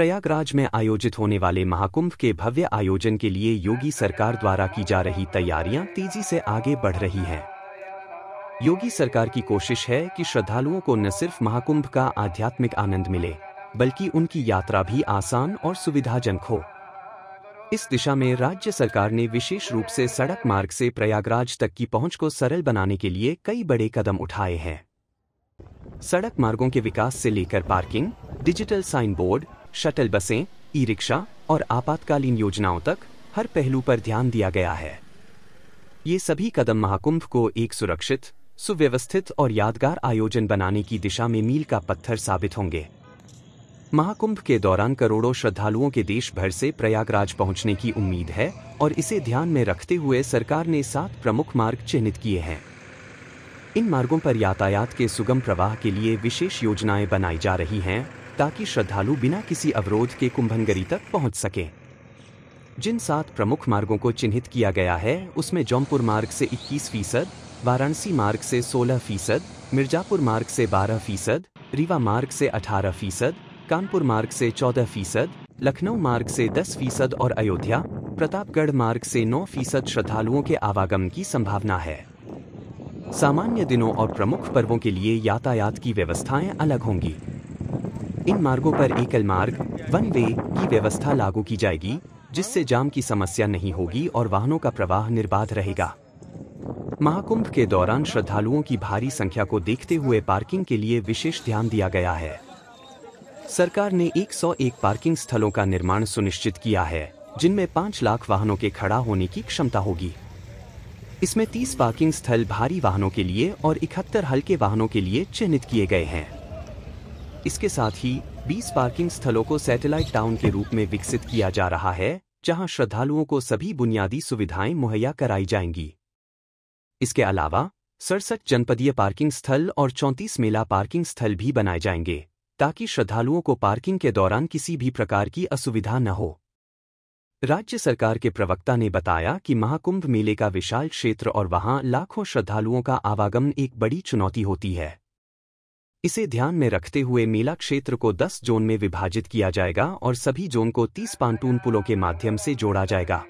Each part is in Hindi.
प्रयागराज में आयोजित होने वाले महाकुंभ के भव्य आयोजन के लिए योगी सरकार द्वारा की जा रही तैयारियां तेजी से आगे बढ़ रही हैं योगी सरकार की कोशिश है कि श्रद्धालुओं को न सिर्फ महाकुंभ का आध्यात्मिक आनंद मिले बल्कि उनकी यात्रा भी आसान और सुविधाजनक हो इस दिशा में राज्य सरकार ने विशेष रूप से सड़क मार्ग से प्रयागराज तक की पहुंच को सरल बनाने के लिए कई बड़े कदम उठाए हैं सड़क मार्गों के विकास से लेकर parking digital sign board shuttle बसें ई रिक्शा और आपातकालीन योजनाओं तक हर पहलू पर ध्यान दिया गया है ये सभी कदम महाकुंभ को एक सुरक्षित सुव्यवस्थित और यादगार आयोजन बनाने की दिशा में मील का पत्थर साबित होंगे महाकुंभ के दौरान करोड़ों श्रद्धालुओं के देश भर से प्रयागराज पहुंचने की उम्मीद है और इसे ध्यान में रखते हुए सरकार ने सात प्रमुख मार्ग चिन्हित किए हैं इन मार्गों पर यातायात के सुगम प्रवाह के लिए विशेष योजनाएं बनाई जा रही हैं ताकि श्रद्धालु बिना किसी अवरोध के कुंभनगरी तक पहुंच सकें जिन सात प्रमुख मार्गों को चिन्हित किया गया है उसमें जौनपुर मार्ग से 21 फीसद वाराणसी मार्ग से 16 फीसद मिर्जापुर मार्ग से 12 फीसद रीवा मार्ग से 18 फीसद कानपुर मार्ग से 14 फीसद लखनऊ मार्ग से 10 फीसद और अयोध्या प्रतापगढ़ मार्ग से 9 फीसद श्रद्धालुओं के आवागमन की संभावना है सामान्य दिनों और प्रमुख पर्वों के लिए यातायात की व्यवस्थाएं अलग होंगी इन मार्गों पर एकल मार्ग वन वे की व्यवस्था लागू की जाएगी जिससे जाम की समस्या नहीं होगी और वाहनों का प्रवाह निर्बाध रहेगा महाकुंभ के दौरान श्रद्धालुओं की भारी संख्या को देखते हुए पार्किंग के लिए विशेष ध्यान दिया गया है सरकार ने 101 पार्किंग स्थलों का निर्माण सुनिश्चित किया है जिनमें 5 लाख वाहनों के खड़ा होने की क्षमता होगी इसमें 30 पार्किंग स्थल भारी वाहनों के लिए और इकहत्तर हल्के वाहनों के लिए चिन्हित किए गए हैं इसके साथ ही 20 पार्किंग स्थलों को सैटेलाइट टाउन के रूप में विकसित किया जा रहा है जहां श्रद्धालुओं को सभी बुनियादी सुविधाएं मुहैया कराई जाएंगी इसके अलावा सड़सठ जनपदीय पार्किंग स्थल और 34 मेला पार्किंग स्थल भी बनाए जाएंगे ताकि श्रद्धालुओं को पार्किंग के दौरान किसी भी प्रकार की असुविधा न हो राज्य सरकार के प्रवक्ता ने बताया कि महाकुंभ मेले का विशाल क्षेत्र और वहां लाखों श्रद्धालुओं का आवागमन एक बड़ी चुनौती होती है इसे ध्यान में रखते हुए मेला क्षेत्र को 10 जोन में विभाजित किया जाएगा और सभी जोन को 30 पांटून पुलों के माध्यम से जोड़ा जाएगा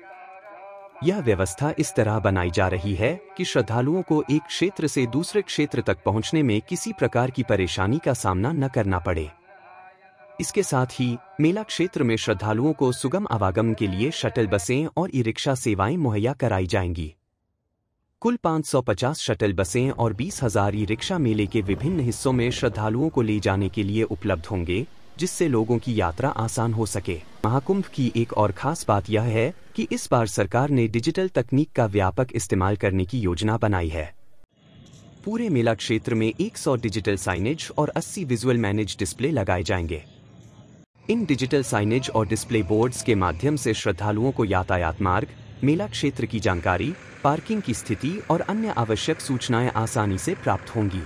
यह व्यवस्था इस तरह बनाई जा रही है कि श्रद्धालुओं को एक क्षेत्र से दूसरे क्षेत्र तक पहुंचने में किसी प्रकार की परेशानी का सामना न करना पड़े इसके साथ ही मेला क्षेत्र में श्रद्धालुओं को सुगम आवागम के लिए शटल बसें और ई रिक्शा सेवाएं मुहैया कराई जाएंगी कुल 550 शटल बसें और बीस हजार ई रिक्शा मेले के विभिन्न हिस्सों में श्रद्धालुओं को ले जाने के लिए उपलब्ध होंगे जिससे लोगों की यात्रा आसान हो सके महाकुंभ की एक और खास बात यह है कि इस बार सरकार ने डिजिटल तकनीक का व्यापक इस्तेमाल करने की योजना बनाई है पूरे मेला क्षेत्र में 100 डिजिटल साइनेज और 80 विजुअल मैनेज डिस्प्ले लगाए जाएंगे इन डिजिटल साइनेज और डिस्प्ले बोर्ड्स के माध्यम से श्रद्धालुओं को यातायात मार्ग मेला क्षेत्र की जानकारी पार्किंग की स्थिति और अन्य आवश्यक सूचनाएं आसानी से प्राप्त होंगी